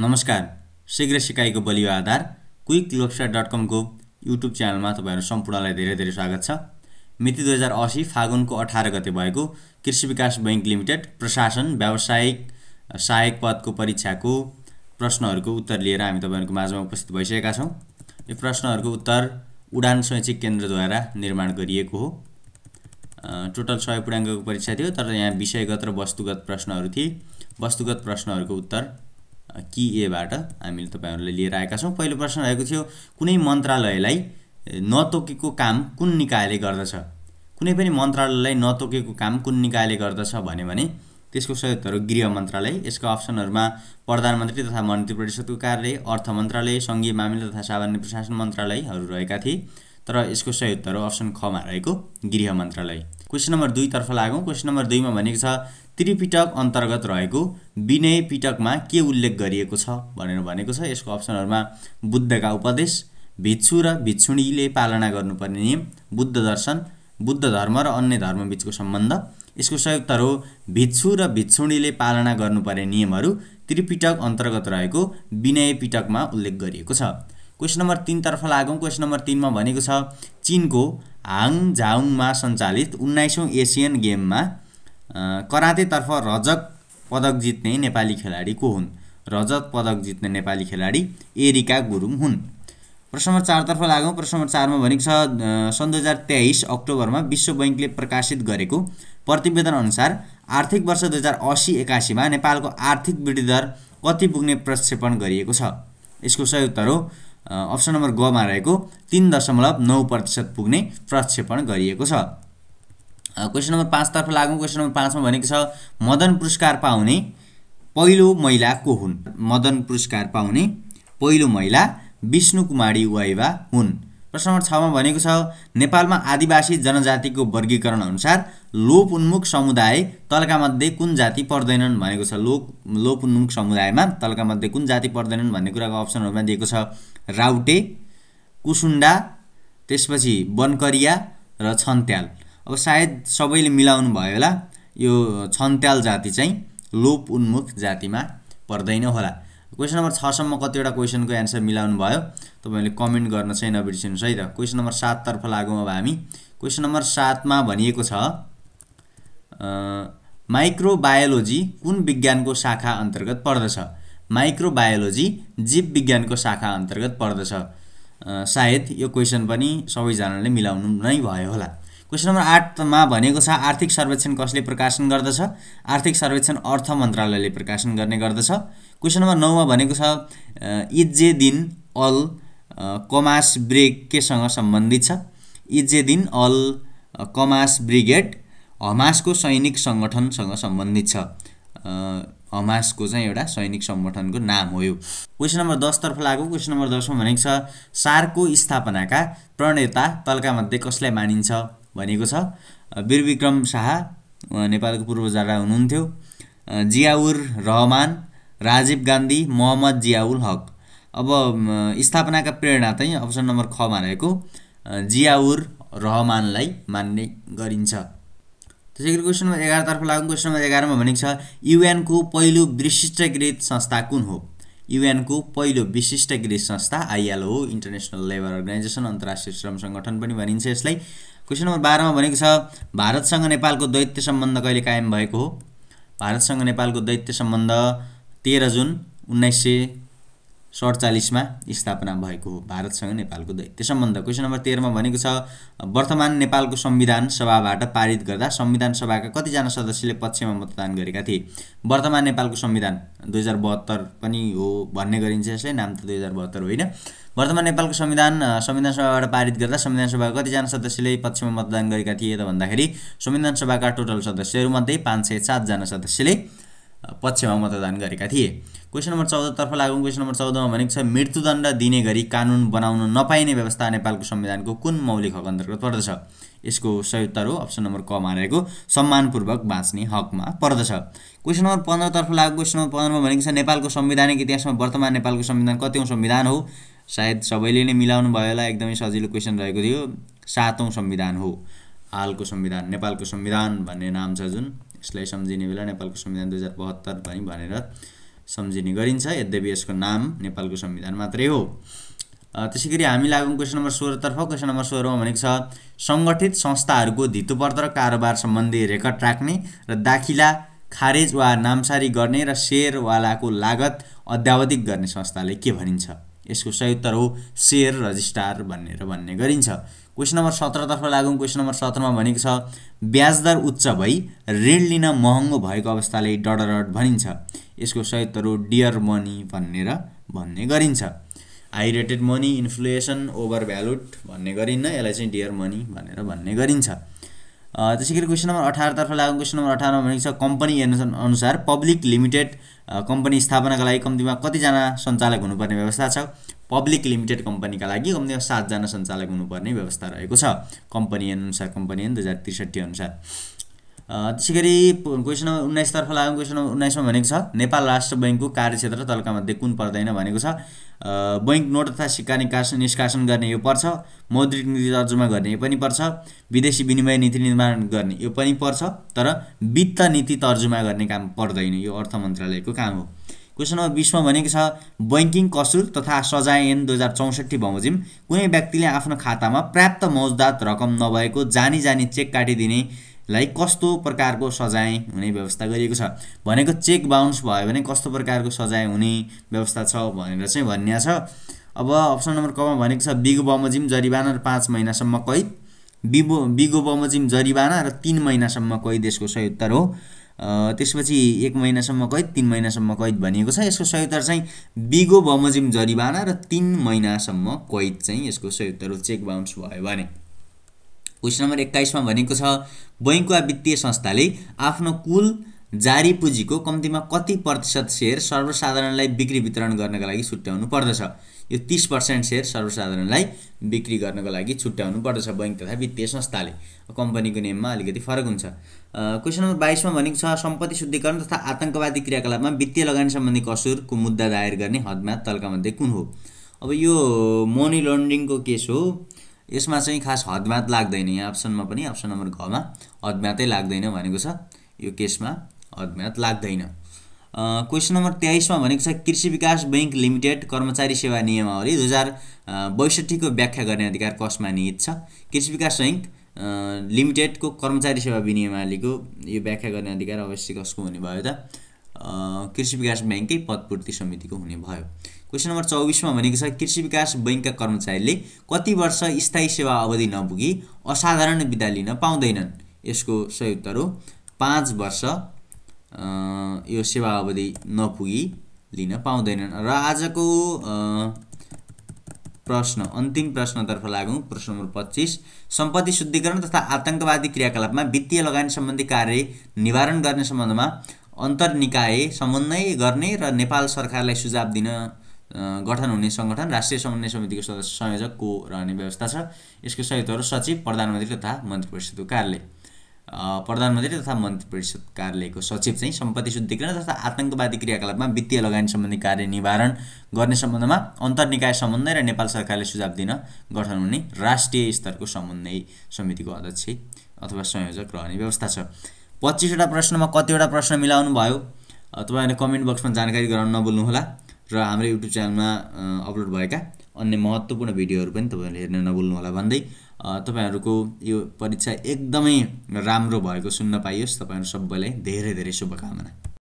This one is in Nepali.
नमस्कार शीघ्र सिकाइको बलियो आधार क्विक लोक्सा डट कमको युट्युब च्यानलमा तपाईँहरू सम्पूर्णलाई धेरै धेरै स्वागत छ मिति दुई हजार असी फागुनको अठार गते भएको कृषि विकास बैङ्क लिमिटेड प्रशासन व्यावसायिक सहायक पदको परीक्षाको प्रश्नहरूको उत्तर लिएर हामी तपाईँहरूको माझमा उपस्थित भइसकेका छौँ यो प्रश्नहरूको उत्तर उडान शैक्षिक केन्द्रद्वारा निर्माण गरिएको हो टोटल सय पूर्णाङ्कको परीक्षा थियो तर यहाँ विषयगत र वस्तुगत प्रश्नहरू थिए वस्तुगत प्रश्नहरूको उत्तर कि एबाट हामीले तपाईँहरूलाई लिएर आएका छौँ पहिलो प्रश्न रहेको थियो कुनै मन्त्रालयलाई नतोकेको काम कुन निकायले गर्दछ कुनै पनि मन्त्रालयलाई नतोकेको काम कुन निकायले गर्दछ भन्यो भने त्यसको सहयोगहरू गृह मन्त्रालय यसको अप्सनहरूमा प्रधानमन्त्री तथा मन्त्री परिषदको कार्यालय अर्थ मन्त्रालय सङ्घीय मामिला तथा सामान्य प्रशासन मन्त्रालयहरू रहेका थिए तर यसको सहयोगहरू अप्सन खमा रहेको गृह मन्त्रालय क्वेसन नम्बर दुईतर्फ लागौँ क्वेसन नम्बर दुईमा भनेको छ त्रिपिटक अन्तर्गत रहेको विनय पिटकमा के उल्लेख गरिएको छ भनेर भनेको छ यसको अप्सनहरूमा बुद्धका उपदेश भिक्षु र भिक्षुणीले पालना गर्नुपर्ने नियम बुद्ध दर्शन बुद्ध धर्म र अन्य धर्मबिचको सम्बन्ध यसको संयुक्तर हो भिक्षु र भिक्षुणीले पालना गर्नुपर्ने नियमहरू त्रिपिटक अन्तर्गत रहेको विनय पिटकमा उल्लेख गरिएको छ क्वेसन नम्बर तिनतर्फ लागौँ क्वेसन नम्बर तिनमा भनेको छ चिनको हाङ झाङमा सञ्चालित उन्नाइसौँ एसियन गेममा कराँतेतर्फ रजत पदक जित्ने नेपाली खेलाडी को हुन् रजत पदक जित्ने नेपाली खेलाडी एरिका गुरुङ हुन् प्रश्न नम्बर चारतर्फ लागौँ प्रश्न नम्बर चारमा भनेको छ सन् दुई हजार तेइस अक्टोबरमा विश्व बैङ्कले प्रकाशित गरेको प्रतिवेदन अनुसार आर्थिक वर्ष दुई हजार असी एकासीमा नेपालको आर्थिक वृद्धिदर कति पुग्ने प्रक्षेपण गरिएको छ यसको सही उत्तर हो अप्सन नम्बर गमा रहेको तिन दशमलव नौ प्रतिशत पुग्ने प्रक्षेपण गरिएको छ क्वेसन नम्बर पाँचतर्फ लागौँ क्वेसन नम्बर पाँचमा भनेको छ मदन पुरस्कार पाउने पहिलो महिला को हुन् मदन पुरस्कार पाउने पहिलो महिला विष्णु कुमारी वाइवा हुन् प्रश्न नम्बर छमा भनेको छ नेपालमा आदिवासी जनजातिको वर्गीकरण अनुसार लोप उन्मुख समुदाय तलका मध्ये कुन जाति पर्दैनन् भनेको छ लोप लोप उन्मुख समुदायमा तलका मध्ये कुन जाति पर्दैनन् भन्ने कुराको अप्सनहरूमा दिएको छ राउटे कुसुन्डा त्यसपछि बनकरिया र छन्त्याल अब सायद सबैले मिलाउनु भयो होला यो छन्त्याल जाति चाहिँ लोप उन्मुख जातिमा पर्दैन होला क्वेसन नम्बर छसम्म कतिवटा क्वेसनको एन्सर मिलाउनु भयो तपाईँहरूले कमेन्ट गर्न चाहिँ नबिर्सिनुहोस् है त क्वेसन नम्बर साततर्फ लागौँ अब हामी क्वेसन नम्बर सातमा भनिएको छ माइक्रोबायोलोजी कुन विज्ञानको शाखा अन्तर्गत पर्दछ माइक्रोबायोलोजी जीव विज्ञानको शाखा अन्तर्गत पर्दछ सायद यो क्वेसन पनि सबैजनाले मिलाउनु नै भयो होला क्वेसन नम्बर आठमा भनेको छ आर्थिक सर्वेक्षण कसले प्रकाशन गर्दछ आर्थिक सर्वेक्षण अर्थ मन्त्रालयले प्रकाशन गर्ने गर्दछ क्वेसन नम्बर नौमा भनेको छ इज्जे दिन अल कमास ब्रेक केसँग सम्बन्धित छ इज्जे दिन अल कमास ब्रिगेड हमासको सैनिक सङ्गठनसँग सम्बन्धित छ हमासको चाहिँ एउटा सैनिक सङ्गठनको नाम हो यो क्वेसन नम्बर दसतर्फ लाग्यो क्वेसन नम्बर दसमा भनेको छ सारको स्थापनाका प्रणेता मध्ये कसलाई मानिन्छ भनेको छ वीरविक्रम शाह नेपालको पूर्व पूर्वजारा हुनुहुन्थ्यो जियाउर रहमान राजीव गान्धी मोहम्मद जियाउल हक अब स्थापनाका प्रेरणा चाहिँ अप्सन नम्बर खमा रहेको जियाउर रहमानलाई मान्ने गरिन्छ त्यसै गरी क्वेसन नम्बर एघारतर्फ लाग्नु क्वेसन नम्बर एघारमा भनेको छ युएनको पहिलो विशिष्टकृत संस्था कुन हो युएनको पहिलो विशिष्ट संस्था आइएलओ हो इन्टरनेसनल लेबर अर्गनाइजेसन अन्तर्राष्ट्रिय श्रम सङ्गठन पनि भनिन्छ यसलाई क्वेसन नम्बर बाह्रमा भनेको छ भारतसँग नेपालको दैत्य सम्बन्ध कहिले कायम भएको हो भारतसँग नेपालको दैत्य सम्बन्ध तेह्र जुन उन्नाइस सय सडचालिसमा स्थापना भएको हो भारतसँग नेपालको दैत्य सम्बन्ध क्वेसन नम्बर तेह्रमा भनेको छ वर्तमान नेपालको संविधान सभाबाट पारित गर्दा संविधान सभाका कतिजना सदस्यले पक्षमा मतदान गरेका थिए वर्तमान नेपालको संविधान दुई हजार बहत्तर पनि हो भन्ने गरिन्छ यसलाई नाम त दुई हजार बहत्तर होइन वर्तमान नेपालको संविधान संविधान सभाबाट पारित गर्दा संविधान सभाका कतिजना सदस्यले पक्षमा मतदान गरेका थिए त भन्दाखेरि संविधान सभाका टोटल सदस्यहरूमध्ये पाँच सय सातजना सदस्यले पक्षमा मतदान गरेका थिए क्वेसन नम्बर चौधतर्फ लागौँ क्वेसन नम्बर चौधमा भनेको छ मृत्युदण्ड दिने गरी कानुन बनाउन नपाइने व्यवस्था नेपालको संविधानको कुन मौलिक हक अन्तर्गत पर्दछ यसको उत्तर हो अप्सन नम्बर कमा रहेको सम्मानपूर्वक बाँच्ने हकमा पर्दछ क्वेसन नम्बर पन्ध्रतर्फ लागु क्वेसन नम्बर पन्ध्रमा भनेको छ नेपालको संवैधानिक इतिहासमा वर्तमान नेपालको संविधान कतिौँ संविधान हो सायद सबैले नै मिलाउनु भयो होला एकदमै सजिलो क्वेसन रहेको थियो सातौँ संविधान हो हालको संविधान नेपालको संविधान भन्ने नाम छ जुन यसलाई सम्झिने बेला नेपालको संविधान दुई हजार बहत्तर पनि भनेर सम्झिने गरिन्छ यद्यपि यसको नाम नेपालको संविधान मात्रै हो त्यसै गरी हामी लागौँ क्वेसन नम्बर सोह्रतर्फ क्वेसन नम्बर सोह्रमा भनेको छ सङ्गठित संस्थाहरूको धितुपत्र कारोबार सम्बन्धी रेकर्ड राख्ने र दाखिला खारेज वा नामसारी गर्ने र सेयरवालाको लागत अध्यावधिक गर्ने संस्थाले के भनिन्छ यसको सही उत्तर हो सेयर रजिस्ट्रार भनेर भन्ने गरिन्छ क्वेसन नम्बर सत्रतर्फ लागौँ क्वेसन नम्बर सत्रमा भनेको छ ब्याजदर उच्च भई ऋण लिन महँगो भएको अवस्थाले डडरड भनिन्छ यसको संयुक्तहरू डियर मनी भनेर भन्ने गरिन्छ हाई रेटेड मनी इन्फ्लुएसन ओभर भ्यालुड भन्ने गरिन्न यसलाई चाहिँ डियर मनी भनेर भन्ने गरिन्छ त्यसै गरी क्वेसन नम्बर अठारतर्फ लाग्यो क्वेसन नम्बर अठारमा भनेको छ कम्पनी अनुसार पब्लिक लिमिटेड कम्पनी स्थापनाका लागि कम्तीमा कतिजना सञ्चालक हुनुपर्ने व्यवस्था छ पब्लिक लिमिटेड कम्पनीका लागि कम्ती सातजना सञ्चालक हुनुपर्ने व्यवस्था रहेको छ कम्पनी अनुसार कम्पनी दुई हजार त्रिसठी अनुसार त्यसै गरी क्वेसन नम्बर उन्नाइसतर्फ लाग्यो क्वेसन नम्बर उन्नाइसमा भनेको छ नेपाल राष्ट्र बैङ्कको कार्यक्षेत्र तलका मध्ये कुन पर्दैन भनेको छ बैङ्क नोट तथा सिक्का निकास निष्कासन गर्ने यो पर्छ मौद्रिक नीति तर्जुमा गर्ने यो पनि पर्छ विदेशी विनिमय नीति निर्माण गर्ने यो पनि पर्छ तर वित्त नीति तर्जुमा गर्ने काम पर्दैन यो अर्थ मन्त्रालयको काम हो क्वेसन नम्बर बिसमा भनेको छ बैङ्किङ कसुर तथा सजाय एन दुई हजार चौसठी बमोजिम कुनै व्यक्तिले आफ्नो खातामा प्राप्त मौजदात रकम नभएको जानी जानी चेक काटिदिनेलाई कस्तो प्रकारको सजाय हुने व्यवस्था गरिएको छ भनेको चेक बााउन्स भयो भने कस्तो प्रकारको सजाय हुने व्यवस्था छ भनेर चाहिँ भन्ने छ अब अप्सन नम्बर कमा भनेको छ बिगो बमोजिम जरिवाना र पाँच महिनासम्म कैद बिबो बिगो बमोजिम जरिवाना र तिन महिनासम्म कैद यसको सही उत्तर हो त्यसपछि एक महिनासम्म कैद तिन महिनासम्म कैद भनिएको छ यसको उत्तर चाहिँ बिगो बमोजिम जरिवाना र तिन महिनासम्म कैद चाहिँ यसको संयुक्त चेक बााउन्स भयो भने क्वेसन नम्बर एक्काइसमा भनेको छ बैङ्क वा वित्तीय संस्थाले आफ्नो कुल जारी पुँजीको कम्तीमा कति प्रतिशत सेयर सर्वसाधारणलाई बिक्री वितरण गर्नका लागि छुट्याउनु पर्दछ यो तिस पर्सेन्ट सेयर सर्वसाधारणलाई बिक्री गर्नको लागि छुट्याउनु पर्दछ बैङ्क तथा वित्तीय संस्थाले कम्पनीको नेममा अलिकति फरक हुन्छ क्वेसन नम्बर बाइसमा भनेको छ सम्पत्ति शुद्धिकरण तथा आतङ्कवादी क्रियाकलापमा वित्तीय लगानी सम्बन्धी कसुरको मुद्दा दायर गर्ने हदमा तल्कामध्ये मध्ये कुन हो अब यो मनी लन्ड्रिङको केस हो यसमा चाहिँ खास हदमात लाग्दैन यहाँ अप्सनमा पनि अप्सन नम्बर घमा हदमातै लाग्दैन भनेको छ यो केसमा अज्ञात लाग्दैन क्वेसन नम्बर तेइसमा भनेको छ कृषि विकास बैङ्क लिमिटेड कर्मचारी सेवा नियमावली दुई हजार बैसठीको व्याख्या गर्ने अधिकार कसमा निहित छ कृषि विकास बैङ्क लिमिटेडको कर्मचारी सेवा विनियमावलीको यो व्याख्या गर्ने अधिकार अवश्य कसको हुने भयो त कृषि विकास ब्याङ्ककै पदपूर्ति समितिको हुने भयो क्वेसन नम्बर चौबिसमा भनेको छ कृषि विकास बैङ्कका कर्मचारीले कति वर्ष स्थायी सेवा अवधि नपुगी असाधारण विदा लिन पाउँदैनन् यसको सही उत्तर हो पाँच वर्ष यो सेवा अवधि नपुगी लिन पाउँदैनन् र आजको प्रश्न अन्तिम प्रश्नतर्फ लागौँ प्रश्न नम्बर पच्चिस सम्पत्ति शुद्धिकरण तथा आतङ्कवादी क्रियाकलापमा वित्तीय लगानी सम्बन्धी कार्य निवारण गर्ने सम्बन्धमा अन्तर निकाय समन्वय गर्ने र नेपाल सरकारलाई सुझाव दिन गठन हुने सङ्गठन राष्ट्रिय समन्वय समितिको सदस्य संयोजकको रहने व्यवस्था छ यसको सहितहरू सचिव प्रधानमन्त्री तथा मन्त्री परिषदको कार्यालय प्रधानमन्त्री तथा मन्त्री परिषद कार्यालयको सचिव चाहिँ सम्पत्ति शुद्धिकरण तथा आतङ्कवादी क्रियाकलापमा वित्तीय लगानी सम्बन्धी कार्य निवारण गर्ने सम्बन्धमा अन्तर निकाय समन्वय र नेपाल सरकारले सुझाव दिन गठन हुने राष्ट्रिय स्तरको समन्वय समितिको अध्यक्ष अथवा संयोजक रहने व्यवस्था छ पच्चिसवटा प्रश्नमा कतिवटा प्रश्न मिलाउनु भयो तपाईँहरूले कमेन्ट बक्समा जानकारी गराउन नबुल्नुहोला र हाम्रो युट्युब च्यानलमा अपलोड भएका अन्य महत्त्वपूर्ण भिडियोहरू पनि तपाईँहरूले हेर्न नबुल्नुहोला भन्दै तपाईँहरूको यो परीक्षा एकदमै राम्रो भएको सुन्न पाइयोस् तपाईँहरू सबैलाई धेरै धेरै शुभकामना